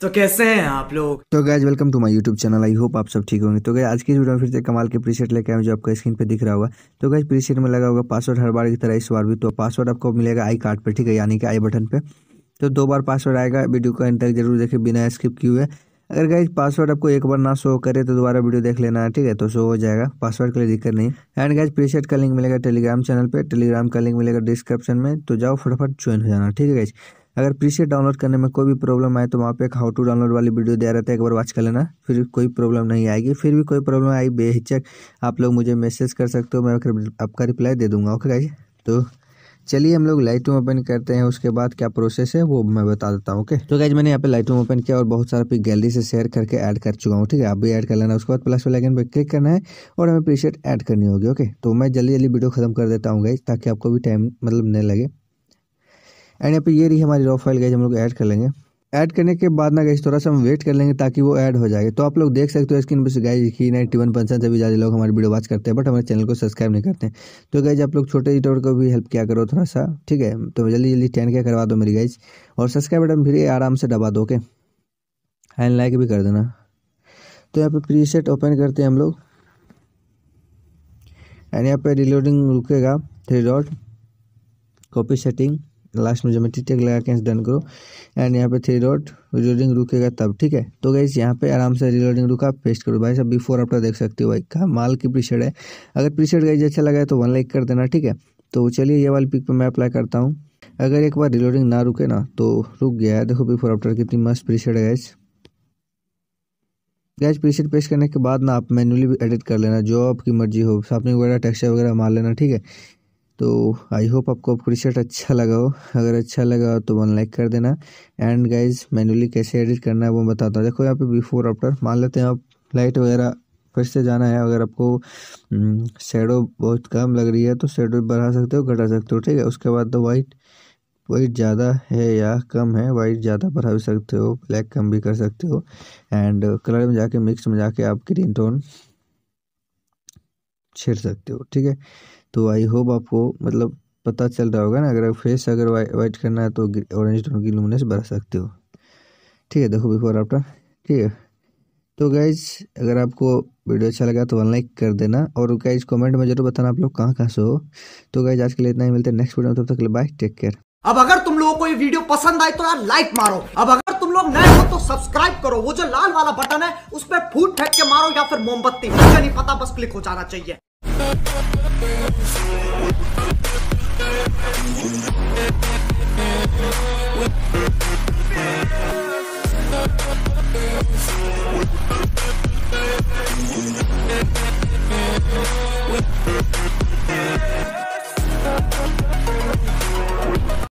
तो कैसे हैं आप लोग तो guys welcome to my YouTube channel I hope आप सब ठीक होंगे तो गए आज की वीडियो में फिर से कमाल के प्रीसेट लेके आए जो आपका स्क्रीन पे दिख रहा होगा तो गैज प्रीसेट में लगा होगा पासवर्ड हर बार की तरह इस बार भी तो पासवर्ड आपको मिलेगा आई कार्ड पे ठीक है यानी कि आई बटन पे तो दो बार पासवर्ड आएगा वीडियो को एंड तक जरूर देखे बिना स्किप किए हुए अगर गाइज पासवर्ड आपको एक बार ना शो करे तो दोबारा वीडियो देख लेना है ठीक है तो शो हो जाएगा पासवर्ड के लिए दिक्कत नहीं एंड गाइज प्रीसेट का लिंक मिलेगा टेलीग्राम चैनल पे टेलीग्राम का लिंक मिलेगा डिस्क्रिप्शन में तो जाओ फटाफट ज्वाइन हो जाना ठीक है गाइज अगर प्रीसेट डाउनलोड करने में कोई भी प्रॉब्लम आए तो वहाँ पे एक हाउ टू डाउनलोड वाली वीडियो दे रहे है एक बार वॉच कर लेना फिर कोई प्रॉब्लम नहीं आएगी फिर भी कोई प्रॉब्लम आई बेहिचक आप लोग मुझे मैसेज कर सकते हो मैं आपका रिप्लाई दे दूँगा ओके गाइज तो चलिए हम लोग लाइट ओपन करते हैं उसके बाद क्या प्रोसेस है वो मैं बता देता हूँ ओके तो गाइज मैंने यहाँ पे लाइटरूम ओपन किया और बहुत सारा पिक गैलरी से शेयर करके ऐड कर चुका हूँ ठीक है आप भी ऐड कर लेना उसके बाद प्लस वाला पे पर क्लिक करना है और हमें प्रीशेट ऐड करनी होगी ओके तो मैं जल्दी जल्दी वीडियो खत्म कर देता हूँ गाइज ताकि आपको भी टाइम मतलब नहीं लगे एंड यहाँ पे ये रही हमारी रॉ फाइल गैज हम लोग ऐड कर लेंगे ऐड करने के बाद ना गैस थोड़ा सा हम वेट कर लेंगे ताकि वो ऐड हो जाए तो आप लोग देख सकते हो स्क्रीन पर गैज ही नाइन्टी वन परसेंट से भी ज़्यादा लोग हमारे वीडियो वॉच करते हैं बट हमारे चैनल को सब्सक्राइब नहीं करते हैं तो गैज आप लोग छोटे यूट्यूबर को भी हेल्प किया करो थोड़ा सा ठीक है तो जल्दी जल्दी टेन क्या करवा दो मेरी गैज और सब्सक्राइब बटन फिर आराम से दबा दो के एंड लाइक भी कर देना तो यहाँ पर सेट ओपन करते हैं हम लोग एंड यहाँ पर रिलोडिंग रुकेगा three dot copy setting last में जो मैं टी लगा के डन करो एंड यहाँ पे थ्री डॉट रिलोडिंग रुकेगा तब ठीक है तो गाइस यहाँ पे आराम से रिलोडिंग रुका पेस्ट करो भाई साहब बिफोर आफ्टर तो देख सकते हो भाई का माल की प्रीशेड है अगर प्रीशेड गाइस अच्छा लगा है तो वन लाइक कर देना ठीक है तो चलिए ये वाली पिक पर मैं अप्लाई करता हूँ अगर एक बार रिलोडिंग ना रुके ना तो रुक गया है देखो बिफोर आफ्टर कितनी मस्त प्रीशेड है गाइज गैस प्रीसेट पेस्ट करने के बाद ना आप मैनुअली भी एडिट कर लेना जो आपकी मर्जी हो साथ वगैरह टेक्सचर वगैरह मार लेना ठीक है तो आई होप आपको आपको शर्ट अच्छा लगा हो अगर अच्छा लगा हो तो वन लाइक कर देना एंड गाइज मैनुअली कैसे एडिट करना है वो बताता हूँ देखो यहाँ पे बिफोर आफ्टर मान लेते हैं आप लाइट वगैरह फिर से जाना है अगर आपको शेडो हम्म, बहुत कम लग रही है तो शेडो बढ़ा सकते हो घटा सकते हो ठीक है उसके बाद तो वाइट वाइट ज़्यादा है या कम है वाइट ज़्यादा बढ़ा भी सकते हो ब्लैक कम भी कर सकते हो एंड कलर में जाके मिक्स में जाके आप ग्रीन टोन छेड़ सकते हो ठीक है तो आई होप आपको मतलब पता चल रहा होगा ना अगर फेस अगर वाइट करना है तो ऑरेंज टोन की लूमिनेंस बढ़ा सकते हो ठीक है देखो बिफोर आफ्टर ठीक है तो गाइज अगर आपको वीडियो अच्छा लगा तो वन लाइक कर देना और गाइज कमेंट में जरूर बताना आप लोग कहाँ कहाँ से हो तो गाइज आज के लिए इतना ही मिलते हैं नेक्स्ट वीडियो में तब तक बाय टेक केयर अब अगर तुम लोगों को ये वीडियो पसंद आए तो यार लाइक मारो अब अगर तुम लोग नए हो तो सब्सक्राइब करो वो जो लाल वाला बटन है उस पर फूट फेंक के मारो या फिर मोमबत्ती मुझे नहीं पता बस क्लिक हो जाना चाहिए Yeah.